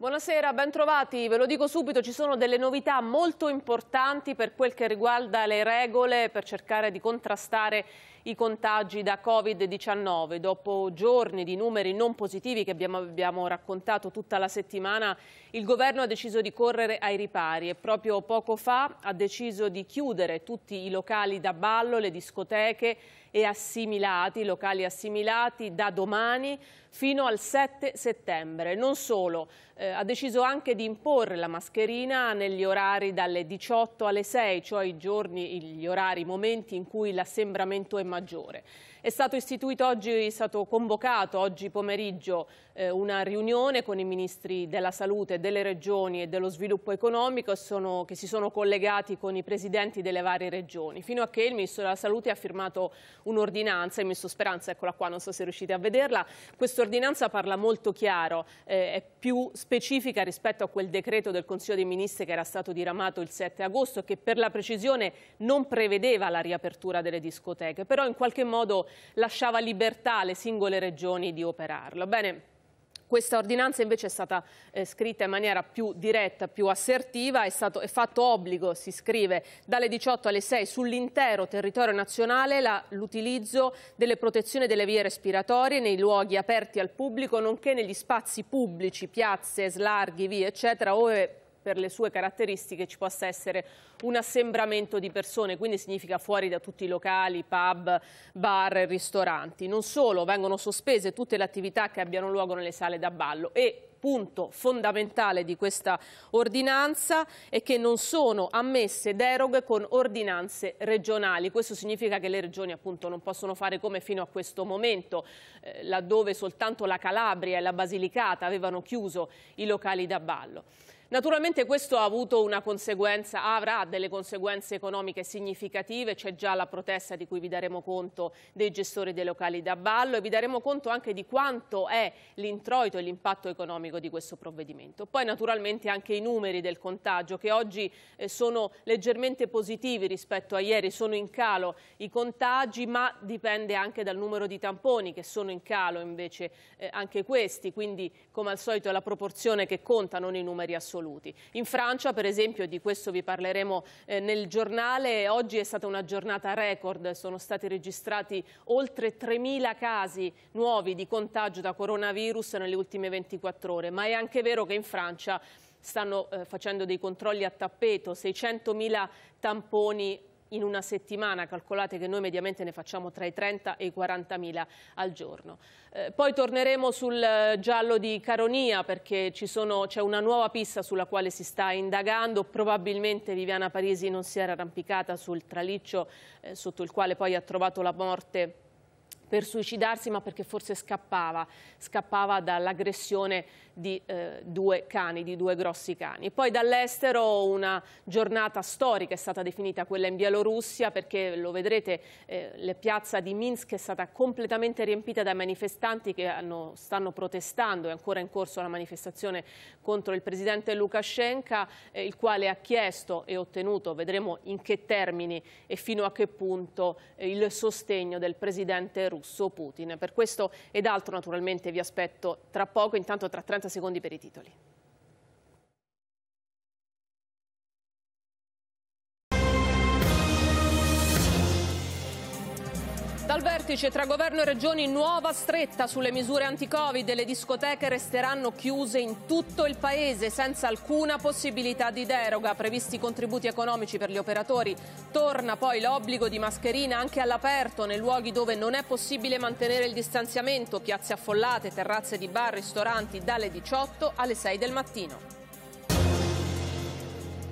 Buonasera, bentrovati. Ve lo dico subito, ci sono delle novità molto importanti per quel che riguarda le regole per cercare di contrastare i contagi da Covid-19. Dopo giorni di numeri non positivi che abbiamo, abbiamo, raccontato tutta la settimana, il governo ha deciso di correre ai ripari e proprio poco fa ha deciso di chiudere tutti i locali da ballo, le discoteche, e assimilati, locali assimilati, da domani fino al 7 settembre. Non solo, eh, ha deciso anche di imporre la mascherina negli orari dalle 18 alle 6, cioè i giorni, gli orari, i momenti in cui l'assembramento è maggiore. È stato istituito oggi, è stato convocato oggi pomeriggio eh, una riunione con i ministri della salute, delle regioni e dello sviluppo economico sono, che si sono collegati con i presidenti delle varie regioni, fino a che il ministro della salute ha firmato un'ordinanza, il ministro Speranza, eccola qua, non so se riuscite a vederla, quest'ordinanza parla molto chiaro, eh, è più specifica rispetto a quel decreto del Consiglio dei Ministri che era stato diramato il 7 agosto e che per la precisione non prevedeva la riapertura delle discoteche, però in qualche modo lasciava libertà alle singole regioni di operarlo. Bene, questa ordinanza invece è stata eh, scritta in maniera più diretta, più assertiva, è, stato, è fatto obbligo, si scrive, dalle 18 alle 6 sull'intero territorio nazionale l'utilizzo delle protezioni delle vie respiratorie nei luoghi aperti al pubblico, nonché negli spazi pubblici, piazze, slarghi, vie, eccetera, ove per le sue caratteristiche ci possa essere un assembramento di persone, quindi significa fuori da tutti i locali, pub, bar, ristoranti. Non solo, vengono sospese tutte le attività che abbiano luogo nelle sale da ballo e punto fondamentale di questa ordinanza è che non sono ammesse deroghe con ordinanze regionali. Questo significa che le regioni appunto non possono fare come fino a questo momento, eh, laddove soltanto la Calabria e la Basilicata avevano chiuso i locali da ballo. Naturalmente questo ha avuto una conseguenza, avrà delle conseguenze economiche significative, c'è già la protesta di cui vi daremo conto dei gestori dei locali da ballo e vi daremo conto anche di quanto è l'introito e l'impatto economico di questo provvedimento. Poi naturalmente anche i numeri del contagio che oggi eh, sono leggermente positivi rispetto a ieri, sono in calo i contagi ma dipende anche dal numero di tamponi che sono in calo invece eh, anche questi, quindi come al solito è la proporzione che conta, non i numeri assoluti assoluti. In Francia, per esempio, di questo vi parleremo eh, nel giornale, oggi è stata una giornata record, sono stati registrati oltre 3.000 casi nuovi di contagio da coronavirus nelle ultime 24 ore, ma è anche vero che in Francia stanno eh, facendo dei controlli a tappeto, 600.000 tamponi in una settimana, calcolate che noi mediamente ne facciamo tra i 30 e i 40 mila al giorno. Eh, poi torneremo sul eh, giallo di Caronia perché c'è una nuova pista sulla quale si sta indagando, probabilmente Viviana Parisi non si era arrampicata sul traliccio eh, sotto il quale poi ha trovato la morte per suicidarsi ma perché forse scappava, scappava dall'aggressione di eh, due cani, di due grossi cani. Poi dall'estero una giornata storica è stata definita quella in Bielorussia perché lo vedrete eh, la piazza di Minsk è stata completamente riempita dai manifestanti che hanno, stanno protestando, è ancora in corso la manifestazione contro il presidente Lukashenko eh, il quale ha chiesto e ottenuto, vedremo in che termini e fino a che punto eh, il sostegno del presidente russo Putin. Per questo ed altro naturalmente vi aspetto tra poco, intanto tra 30 secondi per i titoli. Al vertice tra governo e regioni nuova stretta sulle misure anti-covid, le discoteche resteranno chiuse in tutto il paese senza alcuna possibilità di deroga, previsti contributi economici per gli operatori, torna poi l'obbligo di mascherina anche all'aperto nei luoghi dove non è possibile mantenere il distanziamento, piazze affollate, terrazze di bar, ristoranti dalle 18 alle 6 del mattino.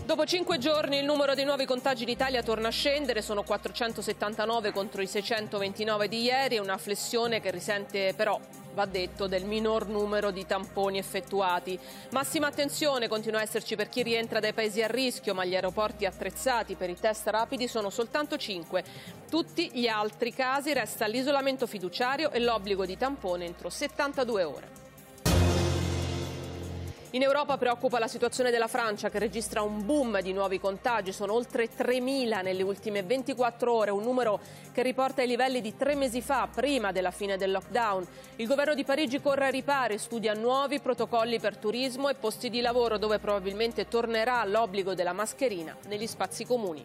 Dopo cinque giorni il numero dei nuovi contagi in Italia torna a scendere, sono 479 contro i 629 di ieri, una flessione che risente però va detto, del minor numero di tamponi effettuati. Massima attenzione continua a esserci per chi rientra dai paesi a rischio, ma gli aeroporti attrezzati per i test rapidi sono soltanto 5. Tutti gli altri casi resta l'isolamento fiduciario e l'obbligo di tampone entro 72 ore. In Europa preoccupa la situazione della Francia che registra un boom di nuovi contagi, sono oltre 3.000 nelle ultime 24 ore, un numero che riporta i livelli di tre mesi fa, prima della fine del lockdown. Il governo di Parigi corre ai ripari, studia nuovi protocolli per turismo e posti di lavoro dove probabilmente tornerà l'obbligo della mascherina negli spazi comuni.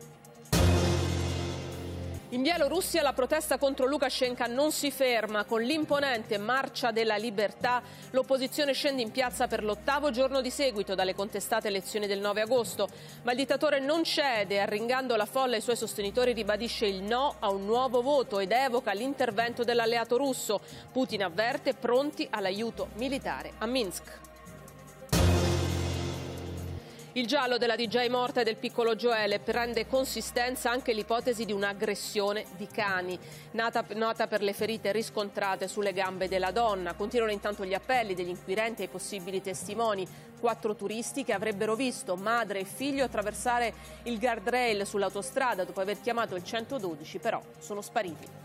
In Bielorussia la protesta contro Lukashenko non si ferma. Con l'imponente Marcia della Libertà l'opposizione scende in piazza per l'ottavo giorno di seguito dalle contestate elezioni del 9 agosto. Ma il dittatore non cede, arringando la folla e i suoi sostenitori ribadisce il no a un nuovo voto ed evoca l'intervento dell'alleato russo. Putin avverte pronti all'aiuto militare a Minsk. Il giallo della DJ morta e del piccolo Joele prende consistenza anche l'ipotesi di un'aggressione di cani, nata, nota per le ferite riscontrate sulle gambe della donna. Continuano intanto gli appelli degli inquirenti ai possibili testimoni. Quattro turisti che avrebbero visto madre e figlio attraversare il guardrail sull'autostrada dopo aver chiamato il 112, però sono spariti.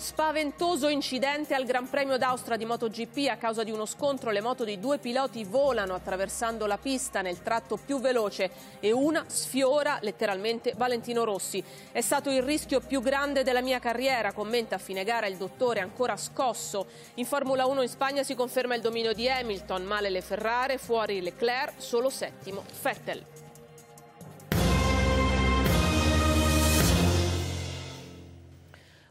Spaventoso incidente al Gran Premio d'Austria di MotoGP a causa di uno scontro le moto dei due piloti volano attraversando la pista nel tratto più veloce e una sfiora letteralmente Valentino Rossi. È stato il rischio più grande della mia carriera, commenta a fine gara il dottore ancora scosso. In Formula 1 in Spagna si conferma il dominio di Hamilton, male le Ferrari, fuori Leclerc, solo settimo Vettel.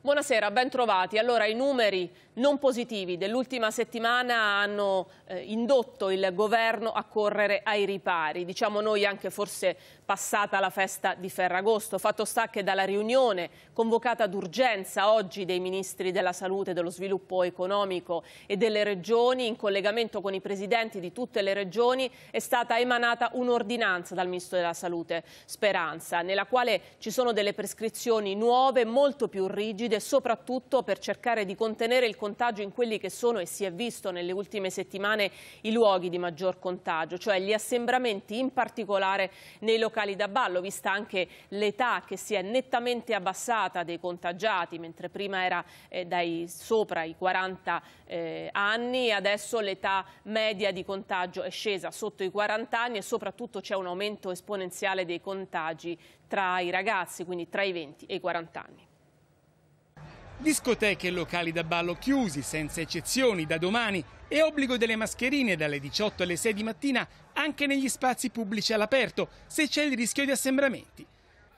Buonasera, ben trovati. Allora, i numeri non positivi dell'ultima settimana hanno eh, indotto il governo a correre ai ripari, diciamo noi anche forse passata la festa di Ferragosto. Fatto sta che dalla riunione convocata d'urgenza oggi dei ministri della salute, dello sviluppo economico e delle regioni, in collegamento con i presidenti di tutte le regioni, è stata emanata un'ordinanza dal ministro della salute Speranza, nella quale ci sono delle prescrizioni nuove, molto più rigide, soprattutto per cercare di contenere il contagio in quelli che sono e si è visto nelle ultime settimane i luoghi di maggior contagio, cioè gli assembramenti in particolare nei locali da ballo, vista anche l'età che si è nettamente abbassata dei contagiati, mentre prima era eh, dai sopra i 40 eh, anni, adesso l'età media di contagio è scesa sotto i 40 anni e soprattutto c'è un aumento esponenziale dei contagi tra i ragazzi, quindi tra i 20 e i 40 anni. Discoteche e locali da ballo chiusi, senza eccezioni, da domani e obbligo delle mascherine dalle 18 alle 6 di mattina anche negli spazi pubblici all'aperto, se c'è il rischio di assembramenti.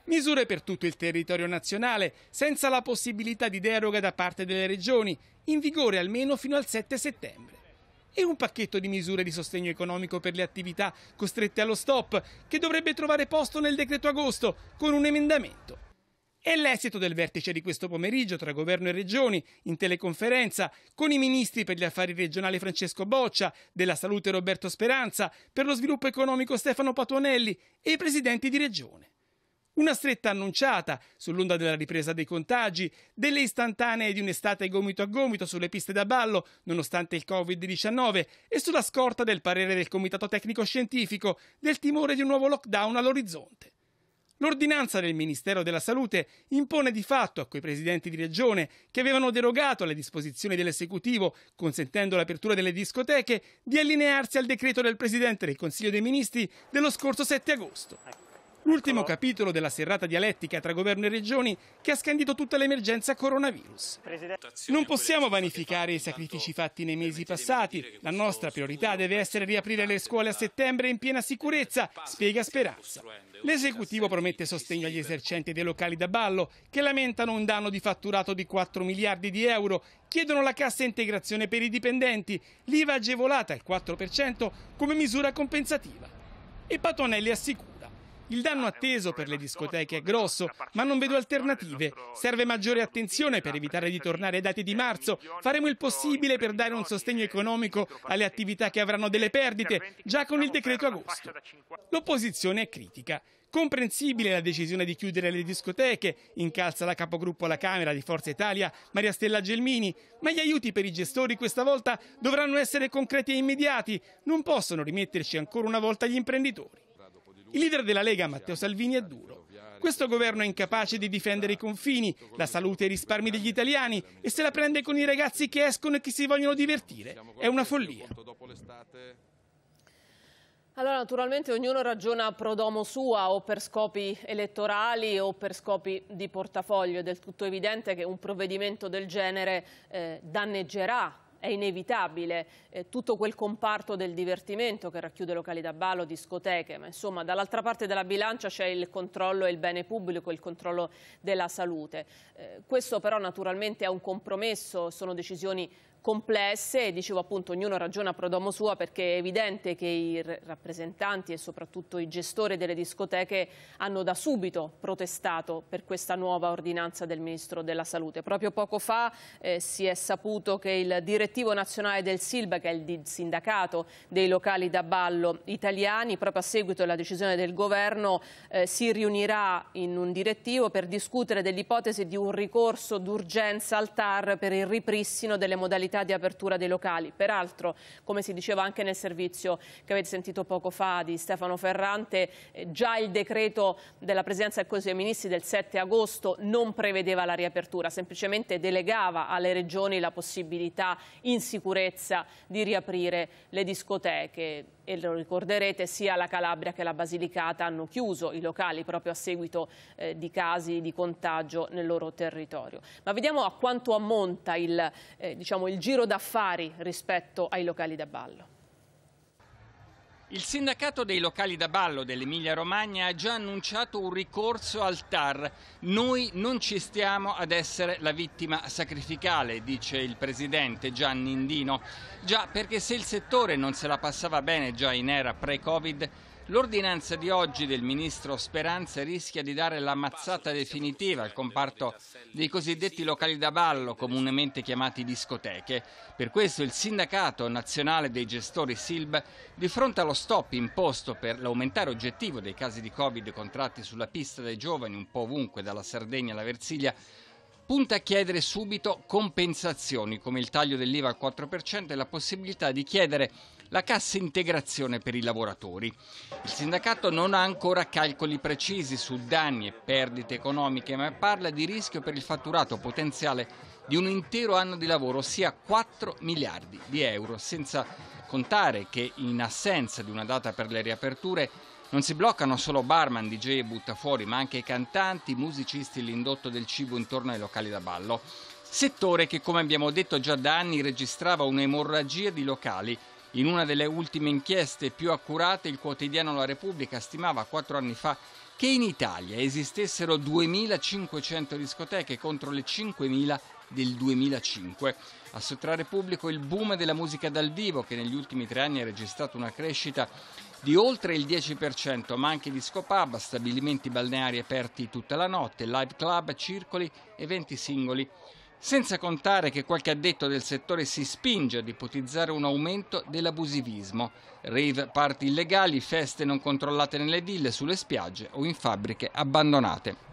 Misure per tutto il territorio nazionale, senza la possibilità di deroga da parte delle regioni, in vigore almeno fino al 7 settembre. E un pacchetto di misure di sostegno economico per le attività costrette allo stop, che dovrebbe trovare posto nel decreto agosto, con un emendamento. È l'esito del vertice di questo pomeriggio tra governo e regioni, in teleconferenza, con i ministri per gli affari regionali Francesco Boccia, della salute Roberto Speranza, per lo sviluppo economico Stefano Patuanelli e i presidenti di regione. Una stretta annunciata sull'onda della ripresa dei contagi, delle istantanee di un'estate gomito a gomito sulle piste da ballo, nonostante il Covid-19, e sulla scorta del parere del Comitato Tecnico Scientifico del timore di un nuovo lockdown all'orizzonte. L'ordinanza del Ministero della Salute impone di fatto a quei presidenti di regione che avevano derogato alle disposizioni dell'esecutivo, consentendo l'apertura delle discoteche, di allinearsi al decreto del Presidente del Consiglio dei Ministri dello scorso 7 agosto. L'ultimo ecco. capitolo della serrata dialettica tra governo e regioni che ha scandito tutta l'emergenza coronavirus. Non possiamo vanificare i sacrifici fatti nei mesi passati. La nostra priorità deve essere riaprire le scuole a settembre in piena sicurezza, spiega Speranza. L'esecutivo promette sostegno agli esercenti dei locali da ballo che lamentano un danno di fatturato di 4 miliardi di euro, chiedono la cassa integrazione per i dipendenti, l'IVA agevolata al 4% come misura compensativa. E Patonelli assicura il danno atteso per le discoteche è grosso, ma non vedo alternative. Serve maggiore attenzione per evitare di tornare ai dati di marzo. Faremo il possibile per dare un sostegno economico alle attività che avranno delle perdite, già con il decreto agosto. L'opposizione è critica. Comprensibile la decisione di chiudere le discoteche, incalza la capogruppo alla Camera di Forza Italia Maria Stella Gelmini, ma gli aiuti per i gestori questa volta dovranno essere concreti e immediati, non possono rimetterci ancora una volta gli imprenditori. Il leader della Lega, Matteo Salvini, è duro. Questo governo è incapace di difendere i confini, la salute e i risparmi degli italiani e se la prende con i ragazzi che escono e che si vogliono divertire. È una follia. Allora, naturalmente ognuno ragiona pro domo sua o per scopi elettorali o per scopi di portafoglio. È del tutto evidente che un provvedimento del genere eh, danneggerà è inevitabile eh, tutto quel comparto del divertimento che racchiude locali da ballo, discoteche, ma insomma dall'altra parte della bilancia c'è il controllo e il bene pubblico, il controllo della salute. Eh, questo però naturalmente è un compromesso, sono decisioni complesse, e dicevo appunto ognuno ragiona a prodomo sua perché è evidente che i rappresentanti e soprattutto i gestori delle discoteche hanno da subito protestato per questa nuova ordinanza del Ministro della Salute. Proprio poco fa eh, si è saputo che il direttivo nazionale del SILBA, che è il sindacato dei locali da ballo italiani, proprio a seguito della decisione del governo eh, si riunirà in un direttivo per discutere dell'ipotesi di un ricorso d'urgenza al TAR per il ripristino delle modalità modalità di apertura dei locali. Peraltro, come si diceva anche nel servizio che avete sentito poco fa di Stefano Ferrante, eh, già il decreto della Presidenza del Consiglio dei Ministri del 7 agosto non prevedeva la riapertura, semplicemente delegava alle regioni la possibilità in sicurezza di riaprire le discoteche e lo ricorderete, sia la Calabria che la Basilicata hanno chiuso i locali proprio a seguito eh, di casi di contagio nel loro territorio. Ma vediamo a quanto ammonta il, eh, diciamo, il giro d'affari rispetto ai locali da ballo. Il sindacato dei locali da ballo dell'Emilia Romagna ha già annunciato un ricorso al TAR. Noi non ci stiamo ad essere la vittima sacrificale, dice il presidente Gianni Indino. Già perché se il settore non se la passava bene già in era pre-Covid, L'ordinanza di oggi del ministro Speranza rischia di dare la mazzata definitiva al comparto dei cosiddetti locali da ballo, comunemente chiamati discoteche. Per questo il sindacato nazionale dei gestori SILB, di fronte allo stop imposto per l'aumentare oggettivo dei casi di Covid contratti sulla pista dai giovani un po' ovunque, dalla Sardegna alla Versilia, punta a chiedere subito compensazioni come il taglio dell'IVA al 4% e la possibilità di chiedere la cassa integrazione per i lavoratori. Il sindacato non ha ancora calcoli precisi su danni e perdite economiche, ma parla di rischio per il fatturato potenziale di un intero anno di lavoro, ossia 4 miliardi di euro, senza contare che in assenza di una data per le riaperture non si bloccano solo barman, DJ e buttafuori, ma anche i cantanti, i musicisti e l'indotto del cibo intorno ai locali da ballo. Settore che, come abbiamo detto già da anni, registrava un'emorragia di locali in una delle ultime inchieste più accurate, il quotidiano La Repubblica stimava quattro anni fa che in Italia esistessero 2.500 discoteche contro le 5.000 del 2005. A sottrarre pubblico il boom della musica dal vivo, che negli ultimi tre anni ha registrato una crescita di oltre il 10%, ma anche discopub, stabilimenti balneari aperti tutta la notte, live club, circoli, e eventi singoli senza contare che qualche addetto del settore si spinge ad ipotizzare un aumento dell'abusivismo. Rave, parti illegali, feste non controllate nelle ville, sulle spiagge o in fabbriche abbandonate.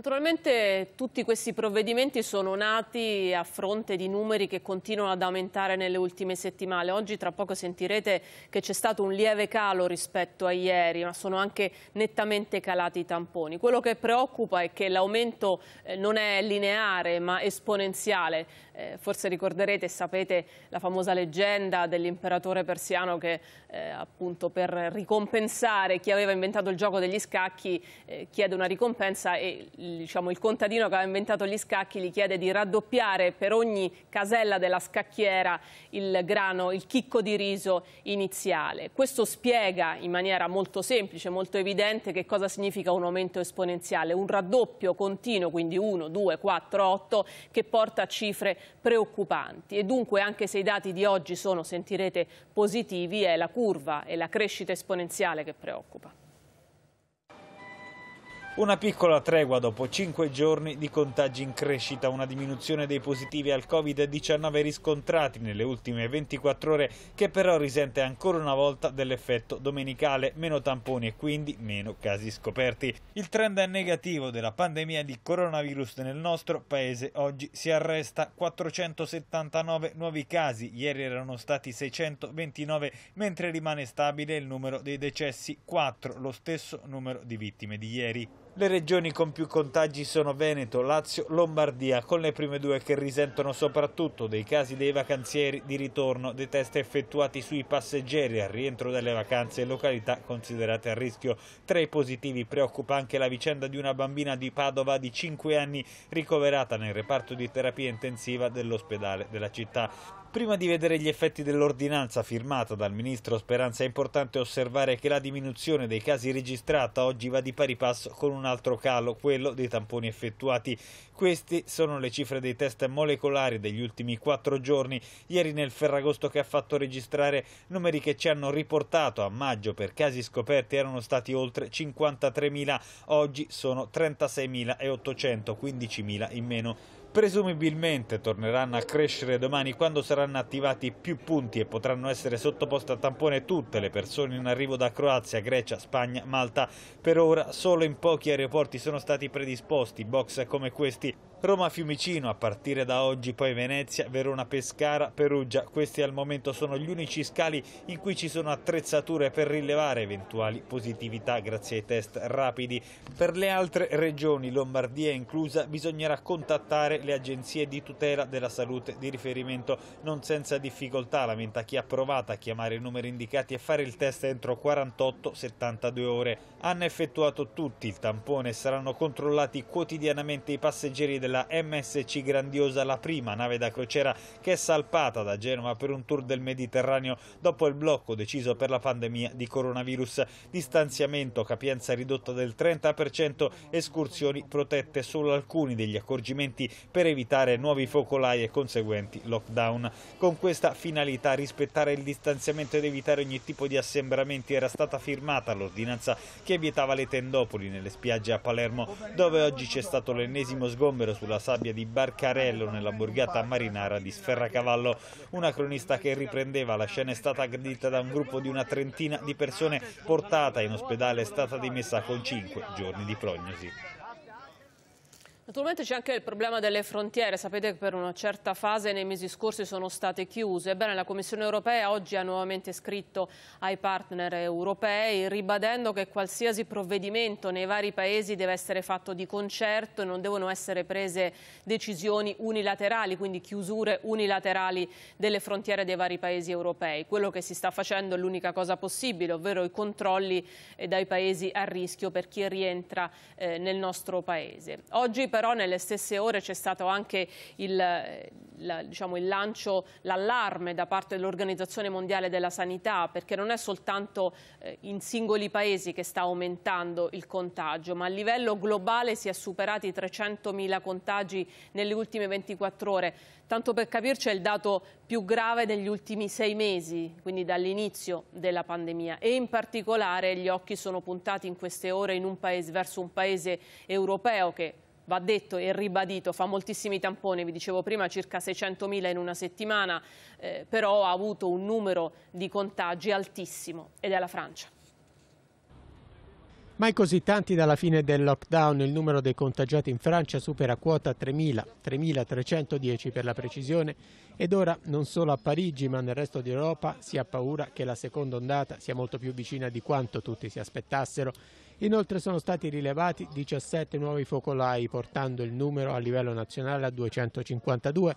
Naturalmente tutti questi provvedimenti sono nati a fronte di numeri che continuano ad aumentare nelle ultime settimane. Oggi tra poco sentirete che c'è stato un lieve calo rispetto a ieri, ma sono anche nettamente calati i tamponi. Quello che preoccupa è che l'aumento eh, non è lineare ma esponenziale. Eh, forse ricorderete e sapete la famosa leggenda dell'imperatore persiano che eh, appunto per ricompensare chi aveva inventato il gioco degli scacchi eh, chiede una ricompensa e diciamo, il contadino che aveva inventato gli scacchi gli chiede di raddoppiare per ogni casella della scacchiera il grano, il chicco di riso iniziale. Questo spiega in maniera molto semplice, molto evidente che cosa significa un aumento esponenziale, un raddoppio continuo, quindi 1, 2, 4, 8, che porta a cifre preoccupanti e dunque anche se i dati di oggi sono, sentirete, positivi, è la curva e la crescita esponenziale che preoccupa. Una piccola tregua dopo cinque giorni di contagi in crescita, una diminuzione dei positivi al Covid-19 riscontrati nelle ultime 24 ore che però risente ancora una volta dell'effetto domenicale, meno tamponi e quindi meno casi scoperti. Il trend negativo della pandemia di coronavirus nel nostro paese oggi si arresta 479 nuovi casi, ieri erano stati 629, mentre rimane stabile il numero dei decessi 4, lo stesso numero di vittime di ieri. Le regioni con più contagi sono Veneto, Lazio, Lombardia, con le prime due che risentono soprattutto dei casi dei vacanzieri di ritorno, dei test effettuati sui passeggeri al rientro dalle vacanze e località considerate a rischio. Tra i positivi preoccupa anche la vicenda di una bambina di Padova di 5 anni ricoverata nel reparto di terapia intensiva dell'ospedale della città. Prima di vedere gli effetti dell'ordinanza firmata dal ministro Speranza è importante osservare che la diminuzione dei casi registrata oggi va di pari passo con un altro calo, quello dei tamponi effettuati. Queste sono le cifre dei test molecolari degli ultimi quattro giorni, ieri nel Ferragosto che ha fatto registrare numeri che ci hanno riportato a maggio per casi scoperti erano stati oltre 53.000, oggi sono 36.800, 15.000 in meno presumibilmente torneranno a crescere domani quando saranno attivati più punti e potranno essere sottoposte a tampone tutte le persone in arrivo da Croazia, Grecia, Spagna, Malta. Per ora solo in pochi aeroporti sono stati predisposti box come questi Roma-Fiumicino, a partire da oggi poi Venezia, Verona-Pescara, Perugia. Questi al momento sono gli unici scali in cui ci sono attrezzature per rilevare eventuali positività grazie ai test rapidi. Per le altre regioni, Lombardia inclusa, bisognerà contattare le agenzie di tutela della salute di riferimento non senza difficoltà, lamenta chi ha provato a chiamare i numeri indicati e fare il test entro 48-72 ore. Hanno effettuato tutti il tampone e saranno controllati quotidianamente i passeggeri della della MSC Grandiosa la prima nave da crociera che è salpata da Genova per un tour del Mediterraneo dopo il blocco deciso per la pandemia di coronavirus. Distanziamento, capienza ridotta del 30%, escursioni protette solo alcuni degli accorgimenti per evitare nuovi focolai e conseguenti lockdown. Con questa finalità rispettare il distanziamento ed evitare ogni tipo di assembramenti era stata firmata l'ordinanza che vietava le tendopoli nelle spiagge a Palermo dove oggi c'è stato l'ennesimo sgombero sulla sabbia di Barcarello nella borgata marinara di Sferracavallo. Una cronista che riprendeva la scena è stata aggredita da un gruppo di una trentina di persone portata in ospedale è stata dimessa con cinque giorni di prognosi. Naturalmente c'è anche il problema delle frontiere, sapete che per una certa fase nei mesi scorsi sono state chiuse. Ebbene, la Commissione europea oggi ha nuovamente scritto ai partner europei ribadendo che qualsiasi provvedimento nei vari paesi deve essere fatto di concerto e non devono essere prese decisioni unilaterali, quindi chiusure unilaterali delle frontiere dei vari paesi europei. Quello che si sta facendo è l'unica cosa possibile, ovvero i controlli eh, dai paesi a rischio per chi rientra eh, nel nostro paese. Oggi però nelle stesse ore c'è stato anche il, la, diciamo, il lancio, l'allarme da parte dell'Organizzazione Mondiale della Sanità, perché non è soltanto eh, in singoli paesi che sta aumentando il contagio, ma a livello globale si è superati 300.000 contagi nelle ultime 24 ore. Tanto per capirci è il dato più grave degli ultimi sei mesi, quindi dall'inizio della pandemia. E in particolare gli occhi sono puntati in queste ore in un paese, verso un paese europeo che va detto e ribadito, fa moltissimi tamponi, vi dicevo prima circa 600.000 in una settimana, eh, però ha avuto un numero di contagi altissimo ed è la Francia. Mai così tanti dalla fine del lockdown il numero dei contagiati in Francia supera quota 3.000, 3.310 per la precisione, ed ora non solo a Parigi ma nel resto d'Europa si ha paura che la seconda ondata sia molto più vicina di quanto tutti si aspettassero. Inoltre sono stati rilevati 17 nuovi focolai, portando il numero a livello nazionale a 252.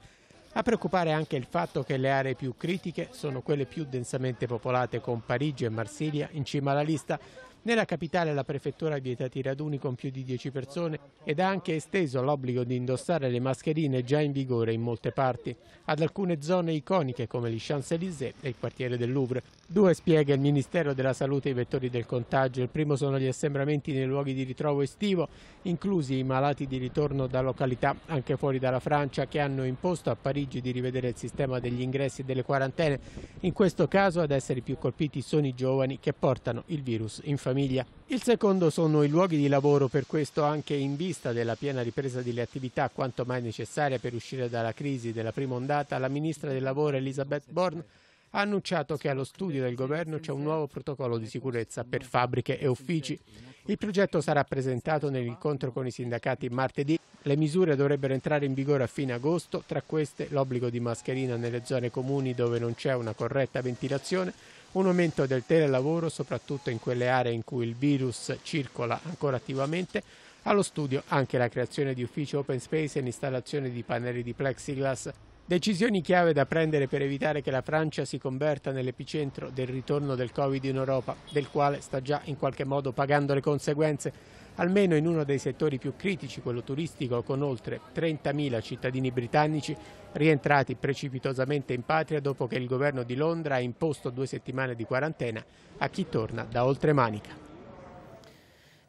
A preoccupare anche il fatto che le aree più critiche sono quelle più densamente popolate con Parigi e Marsiglia in cima alla lista, nella capitale la prefettura ha vietato i raduni con più di 10 persone ed ha anche esteso l'obbligo di indossare le mascherine già in vigore in molte parti, ad alcune zone iconiche come gli Champs-Élysées e il quartiere del Louvre. Due spiega il Ministero della Salute i vettori del contagio. Il primo sono gli assembramenti nei luoghi di ritrovo estivo, inclusi i malati di ritorno da località anche fuori dalla Francia che hanno imposto a Parigi di rivedere il sistema degli ingressi e delle quarantene. In questo caso ad essere più colpiti sono i giovani che portano il virus in famiglia famiglia. Il secondo sono i luoghi di lavoro, per questo anche in vista della piena ripresa delle attività quanto mai necessaria per uscire dalla crisi della prima ondata, la ministra del lavoro Elisabeth Born ha annunciato che allo studio del governo c'è un nuovo protocollo di sicurezza per fabbriche e uffici. Il progetto sarà presentato nell'incontro con i sindacati martedì. Le misure dovrebbero entrare in vigore a fine agosto, tra queste l'obbligo di mascherina nelle zone comuni dove non c'è una corretta ventilazione, un aumento del telelavoro, soprattutto in quelle aree in cui il virus circola ancora attivamente, allo studio anche la creazione di uffici open space e l'installazione di pannelli di plexiglass Decisioni chiave da prendere per evitare che la Francia si converta nell'epicentro del ritorno del Covid in Europa, del quale sta già in qualche modo pagando le conseguenze, almeno in uno dei settori più critici, quello turistico, con oltre 30.000 cittadini britannici rientrati precipitosamente in patria dopo che il governo di Londra ha imposto due settimane di quarantena a chi torna da oltremanica.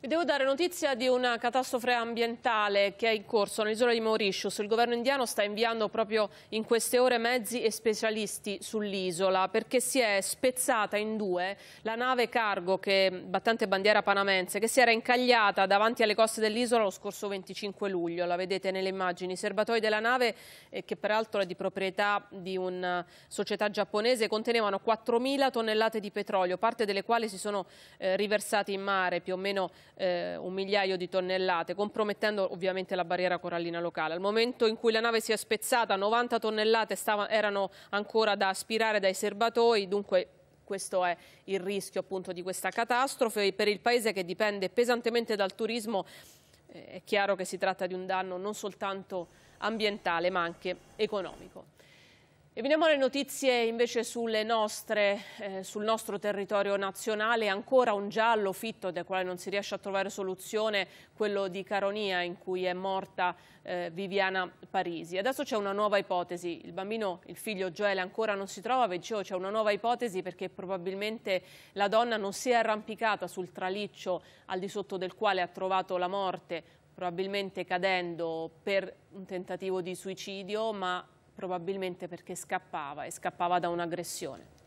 Vi devo dare notizia di una catastrofe ambientale che è in corso nell'isola di Mauritius. Il governo indiano sta inviando proprio in queste ore mezzi e specialisti sull'isola perché si è spezzata in due la nave cargo che, battente bandiera panamense che si era incagliata davanti alle coste dell'isola lo scorso 25 luglio. La vedete nelle immagini. I serbatoi della nave, eh, che peraltro è di proprietà di una eh, società giapponese, contenevano 4.000 tonnellate di petrolio, parte delle quali si sono eh, riversate in mare più o meno eh, un migliaio di tonnellate, compromettendo ovviamente la barriera corallina locale. Al momento in cui la nave si è spezzata, 90 tonnellate stava, erano ancora da aspirare dai serbatoi, dunque questo è il rischio appunto di questa catastrofe per il paese che dipende pesantemente dal turismo eh, è chiaro che si tratta di un danno non soltanto ambientale ma anche economico. E veniamo alle notizie invece sulle nostre, eh, sul nostro territorio nazionale, ancora un giallo fitto del quale non si riesce a trovare soluzione, quello di Caronia in cui è morta eh, Viviana Parisi. Adesso c'è una nuova ipotesi, il bambino, il figlio Joel ancora non si trova, dicevo c'è una nuova ipotesi perché probabilmente la donna non si è arrampicata sul traliccio al di sotto del quale ha trovato la morte, probabilmente cadendo per un tentativo di suicidio, ma probabilmente perché scappava e scappava da un'aggressione.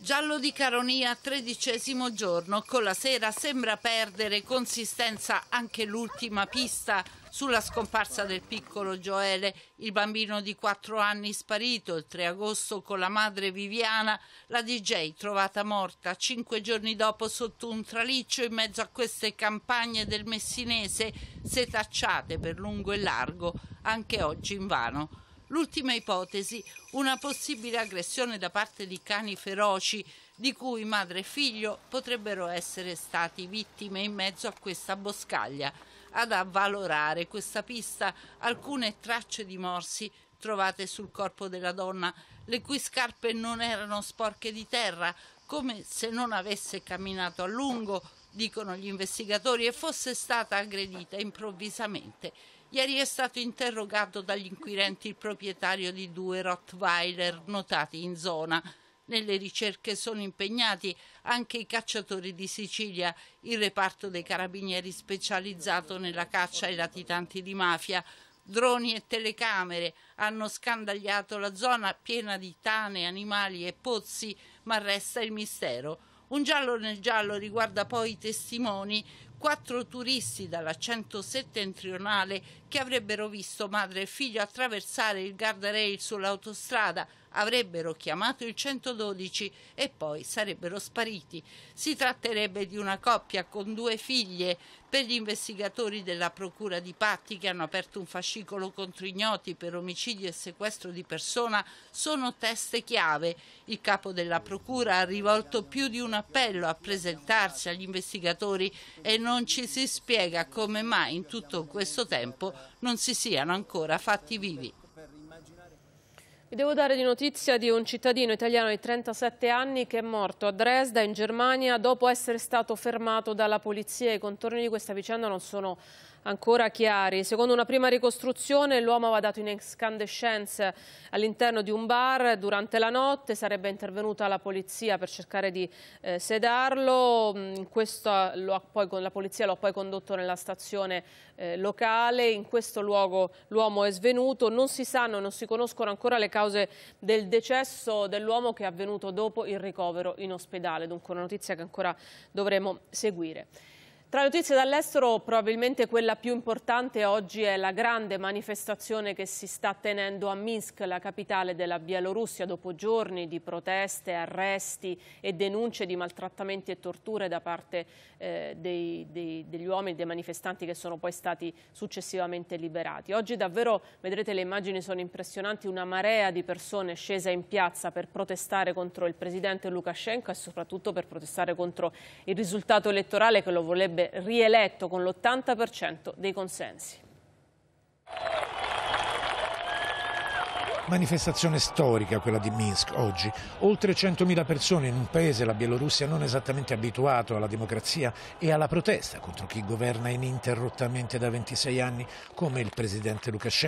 Giallo di Caronia, tredicesimo giorno, con la sera sembra perdere consistenza anche l'ultima pista, sulla scomparsa del piccolo Gioele, il bambino di 4 anni sparito il 3 agosto con la madre Viviana, la DJ trovata morta 5 giorni dopo sotto un traliccio in mezzo a queste campagne del Messinese setacciate per lungo e largo, anche oggi invano. L'ultima ipotesi, una possibile aggressione da parte di cani feroci di cui madre e figlio potrebbero essere stati vittime in mezzo a questa boscaglia ad avvalorare questa pista alcune tracce di morsi trovate sul corpo della donna, le cui scarpe non erano sporche di terra, come se non avesse camminato a lungo, dicono gli investigatori, e fosse stata aggredita improvvisamente. Ieri è stato interrogato dagli inquirenti il proprietario di due Rottweiler notati in zona. Nelle ricerche sono impegnati anche i cacciatori di Sicilia, il reparto dei carabinieri specializzato nella caccia ai latitanti di mafia. Droni e telecamere hanno scandagliato la zona piena di tane, animali e pozzi, ma resta il mistero. Un giallo nel giallo riguarda poi i testimoni, quattro turisti dall'accento settentrionale che avrebbero visto madre e figlio attraversare il guardrail sull'autostrada avrebbero chiamato il 112 e poi sarebbero spariti. Si tratterebbe di una coppia con due figlie. Per gli investigatori della Procura di Patti che hanno aperto un fascicolo contro ignoti per omicidio e sequestro di persona sono teste chiave. Il capo della Procura ha rivolto più di un appello a presentarsi agli investigatori e non ci si spiega come mai in tutto questo tempo non si siano ancora fatti vivi devo dare di notizia di un cittadino italiano di 37 anni che è morto a Dresda, in Germania, dopo essere stato fermato dalla polizia. I contorni di questa vicenda non sono ancora chiari. Secondo una prima ricostruzione l'uomo aveva dato in escandescenza all'interno di un bar durante la notte, sarebbe intervenuta la polizia per cercare di eh, sedarlo, mm, questo poi, la polizia lo ha poi condotto nella stazione eh, locale, in questo luogo l'uomo è svenuto, non si sanno, non si conoscono ancora le cause del decesso dell'uomo che è avvenuto dopo il ricovero in ospedale, dunque una notizia che ancora dovremo seguire. Tra le notizie dall'estero probabilmente quella più importante oggi è la grande manifestazione che si sta tenendo a Minsk, la capitale della Bielorussia, dopo giorni di proteste, arresti e denunce di maltrattamenti e torture da parte eh, dei, dei, degli uomini, dei manifestanti che sono poi stati successivamente liberati. Oggi davvero, vedrete le immagini sono impressionanti, una marea di persone scesa in piazza per protestare contro il presidente Lukashenko e soprattutto per protestare contro il risultato elettorale che lo volebbe rieletto con l'80% dei consensi. Manifestazione storica quella di Minsk oggi. Oltre 100.000 persone in un paese, la Bielorussia, non esattamente abituato alla democrazia e alla protesta contro chi governa ininterrottamente da 26 anni, come il presidente Lukashenko.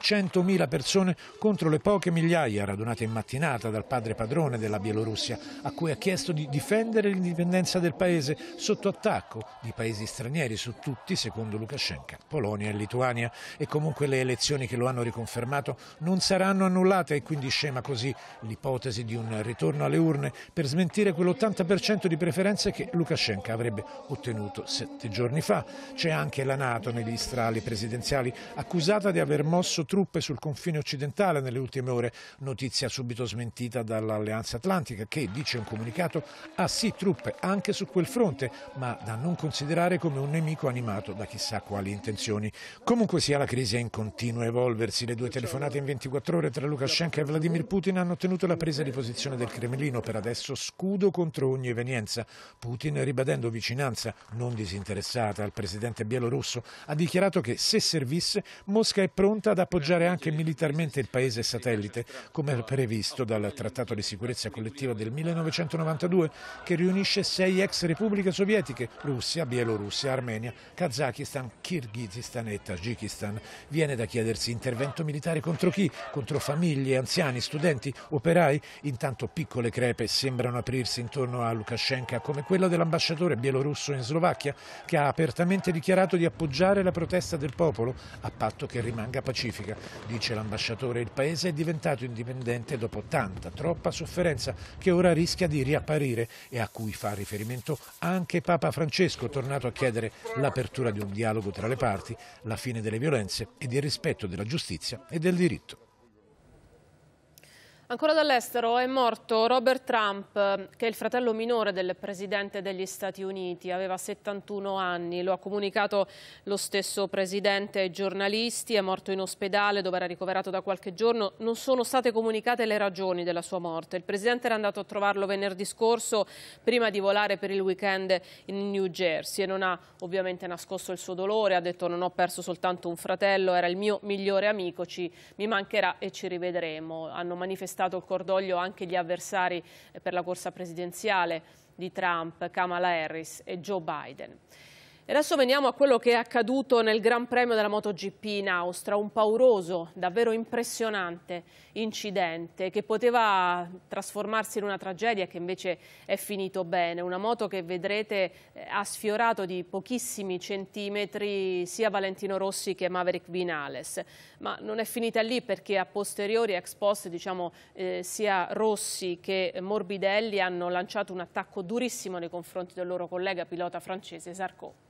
100.000 persone contro le poche migliaia radunate in mattinata dal padre padrone della Bielorussia, a cui ha chiesto di difendere l'indipendenza del paese sotto attacco di paesi stranieri, su tutti, secondo Lukashenko, Polonia e Lituania. E comunque le elezioni che lo hanno riconfermato non saranno verranno annullate e quindi scema così l'ipotesi di un ritorno alle urne per smentire quell'80% di preferenze che Lukashenko avrebbe ottenuto sette giorni fa. C'è anche la Nato negli strali presidenziali, accusata di aver mosso truppe sul confine occidentale nelle ultime ore, notizia subito smentita dall'Alleanza Atlantica che, dice un comunicato, ha sì truppe anche su quel fronte, ma da non considerare come un nemico animato da chissà quali intenzioni. Comunque sia la crisi è in continuo evolversi, le due telefonate in 24 ore Mediatore tra Lukashenko e Vladimir Putin hanno ottenuto la presa di posizione del Cremlino, per adesso scudo contro ogni evenienza. Putin, ribadendo vicinanza non disinteressata al presidente bielorusso, ha dichiarato che se servisse Mosca è pronta ad appoggiare anche militarmente il paese satellite, come previsto dal Trattato di sicurezza collettiva del 1992 che riunisce sei ex repubbliche sovietiche, Russia, Bielorussia, Armenia, Kazakistan, Kirghizistan e Tagikistan. Viene da chiedersi intervento militare contro chi? Contro dentro famiglie, anziani, studenti, operai. Intanto piccole crepe sembrano aprirsi intorno a Lukashenko, come quella dell'ambasciatore bielorusso in Slovacchia, che ha apertamente dichiarato di appoggiare la protesta del popolo, a patto che rimanga pacifica. Dice l'ambasciatore, il paese è diventato indipendente dopo tanta, troppa sofferenza che ora rischia di riapparire e a cui fa riferimento anche Papa Francesco, tornato a chiedere l'apertura di un dialogo tra le parti, la fine delle violenze e del rispetto della giustizia e del diritto. Ancora dall'estero è morto Robert Trump, che è il fratello minore del presidente degli Stati Uniti, aveva 71 anni, lo ha comunicato lo stesso presidente ai giornalisti, è morto in ospedale dove era ricoverato da qualche giorno, non sono state comunicate le ragioni della sua morte. Il presidente era andato a trovarlo venerdì scorso prima di volare per il weekend in New Jersey e non ha ovviamente nascosto il suo dolore, ha detto non ho perso soltanto un fratello, era il mio migliore amico, ci, mi mancherà e ci rivedremo. Hanno manifestato manifestato il cordoglio anche gli avversari eh, per la corsa presidenziale di Trump, Kamala Harris e Joe Biden. E adesso veniamo a quello che è accaduto nel Gran Premio della MotoGP in Austria, un pauroso, davvero impressionante incidente che poteva trasformarsi in una tragedia che invece è finito bene. Una moto che vedrete ha sfiorato di pochissimi centimetri sia Valentino Rossi che Maverick Vinales. Ma non è finita lì perché a posteriori, ex post, diciamo, eh, sia Rossi che Morbidelli hanno lanciato un attacco durissimo nei confronti del loro collega pilota francese Sarko.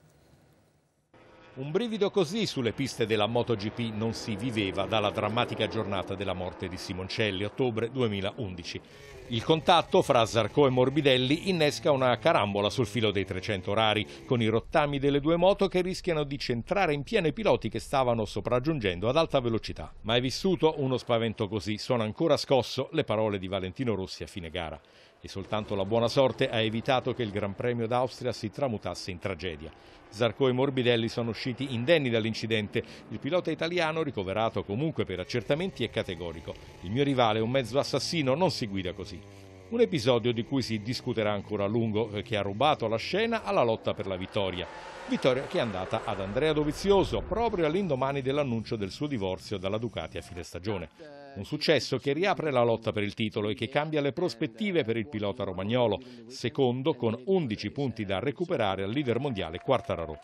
Un brivido così sulle piste della MotoGP non si viveva dalla drammatica giornata della morte di Simoncelli, ottobre 2011. Il contatto fra Zarco e Morbidelli innesca una carambola sul filo dei 300 orari, con i rottami delle due moto che rischiano di centrare in pieno i piloti che stavano sopraggiungendo ad alta velocità. Mai vissuto uno spavento così, sono ancora scosso le parole di Valentino Rossi a fine gara e soltanto la buona sorte ha evitato che il Gran Premio d'Austria si tramutasse in tragedia. Zarco e Morbidelli sono usciti indenni dall'incidente. Il pilota italiano, ricoverato comunque per accertamenti, è categorico. Il mio rivale è un mezzo assassino, non si guida così. Un episodio di cui si discuterà ancora a lungo eh, che ha rubato la scena alla lotta per la vittoria. Vittoria che è andata ad Andrea Dovizioso proprio all'indomani dell'annuncio del suo divorzio dalla Ducati a fine stagione. Un successo che riapre la lotta per il titolo e che cambia le prospettive per il pilota romagnolo, secondo con 11 punti da recuperare al leader mondiale Quartararo.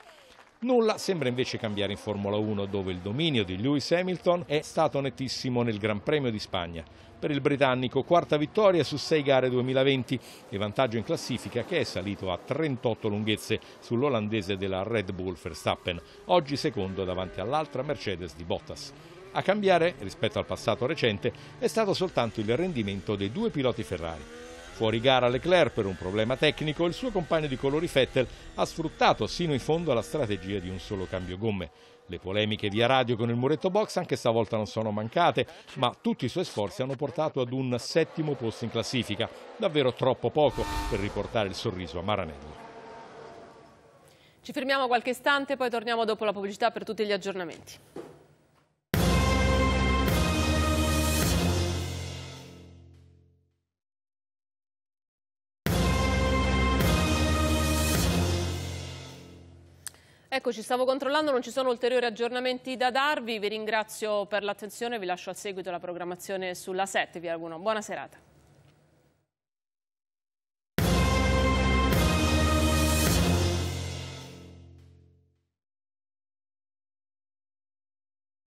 Nulla sembra invece cambiare in Formula 1 dove il dominio di Lewis Hamilton è stato nettissimo nel Gran Premio di Spagna. Per il britannico quarta vittoria su sei gare 2020 e vantaggio in classifica che è salito a 38 lunghezze sull'olandese della Red Bull Verstappen, oggi secondo davanti all'altra Mercedes di Bottas. A cambiare rispetto al passato recente è stato soltanto il rendimento dei due piloti Ferrari. Fuori gara Leclerc per un problema tecnico, il suo compagno di colori Vettel ha sfruttato sino in fondo la strategia di un solo cambio gomme. Le polemiche via radio con il muretto box anche stavolta non sono mancate, ma tutti i suoi sforzi hanno portato ad un settimo posto in classifica, davvero troppo poco per riportare il sorriso a Maranello. Ci fermiamo qualche istante, poi torniamo dopo la pubblicità per tutti gli aggiornamenti. Ecco, ci stavo controllando, non ci sono ulteriori aggiornamenti da darvi. Vi ringrazio per l'attenzione, vi lascio al seguito la programmazione sulla 7. Vi auguro una buona serata.